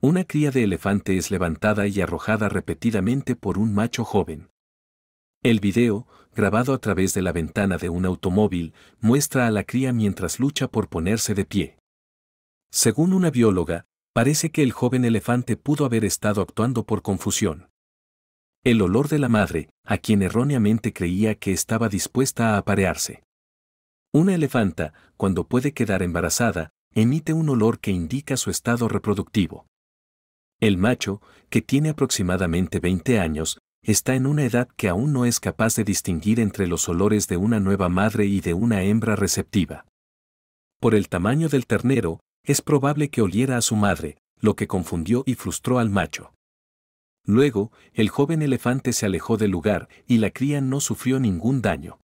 Una cría de elefante es levantada y arrojada repetidamente por un macho joven. El video, grabado a través de la ventana de un automóvil, muestra a la cría mientras lucha por ponerse de pie. Según una bióloga, parece que el joven elefante pudo haber estado actuando por confusión. El olor de la madre, a quien erróneamente creía que estaba dispuesta a aparearse. Una elefanta, cuando puede quedar embarazada, emite un olor que indica su estado reproductivo. El macho, que tiene aproximadamente 20 años, está en una edad que aún no es capaz de distinguir entre los olores de una nueva madre y de una hembra receptiva. Por el tamaño del ternero, es probable que oliera a su madre, lo que confundió y frustró al macho. Luego, el joven elefante se alejó del lugar y la cría no sufrió ningún daño.